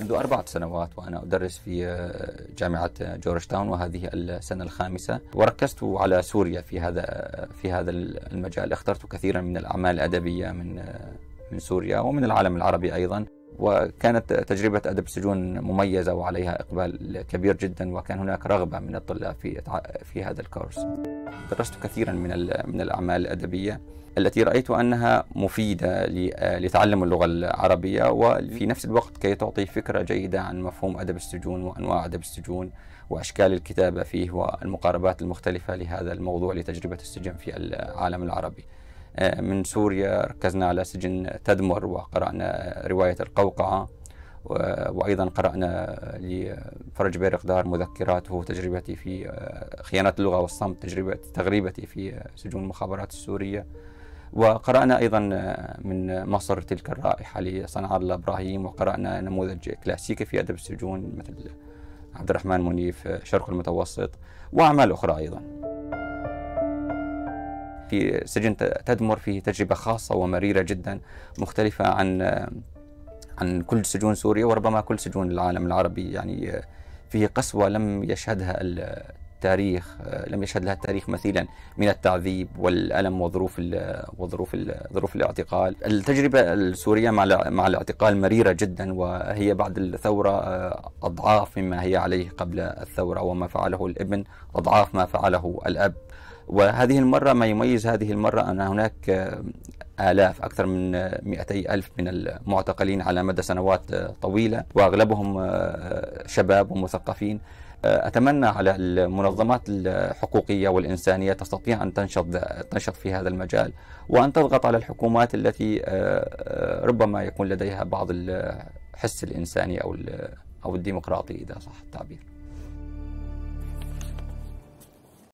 منذ أربعة سنوات وأنا أدرس في آه، جامعة جورج تاون وهذه السنة الخامسة وركزت على سوريا في هذا في هذا المجال اخترت كثيرا من الأعمال الأدبية من آه، من سوريا ومن العالم العربي أيضا وكانت تجربة أدب السجون مميزة وعليها إقبال كبير جدا وكان هناك رغبة من الطلاب في في هذا الكورس. درست كثيرا من من الأعمال الأدبية التي رأيت أنها مفيدة لتعلم اللغة العربية وفي نفس الوقت كي تعطي فكرة جيدة عن مفهوم أدب السجون وأنواع أدب السجون وأشكال الكتابة فيه والمقاربات المختلفة لهذا الموضوع لتجربة السجن في العالم العربي. آه، من سوريا ركزنا على سجن تدمر وقرأنا رواية القوقعة وأيضا قرأنا لفرج بيرقدار مذكراته تجربتي في آه، خيانة اللغة والصمت تجربة تغريبتي في آه، سجون المخابرات السورية وقرأنا أيضا من مصر تلك الرائحة لصنع الله إبراهيم وقرأنا نموذج كلاسيكي في أدب السجون مثل عبد الرحمن منيف شرق المتوسط وأعمال أخرى أيضا في سجن تدمر فيه تجربة خاصة ومريرة جدا مختلفة عن عن كل سجون سوريا وربما كل سجون العالم العربي يعني آه، فيه قسوة لم يشهدها التاريخ آه، لم يشهد لها التاريخ مثيلا من التعذيب والألم وظروف الـ وظروف الـ ظروف الاعتقال التجربة السورية مع مع الاعتقال مريرة جدا وهي بعد الثورة آه، أضعاف مما هي عليه قبل الثورة وما فعله الابن أضعاف ما فعله الأب وهذه المرة ما يميز هذه المرة أن هناك آه، آلاف أكثر من 200 ألف من المعتقلين على مدى سنوات طويلة وأغلبهم شباب ومثقفين اتمنى على المنظمات الحقوقيه والانسانيه تستطيع ان تنشط تنشط في هذا المجال وان تضغط على الحكومات التي آه، آه، ربما يكون لديها بعض الحس الانساني او او الديمقراطي اذا صح التعبير.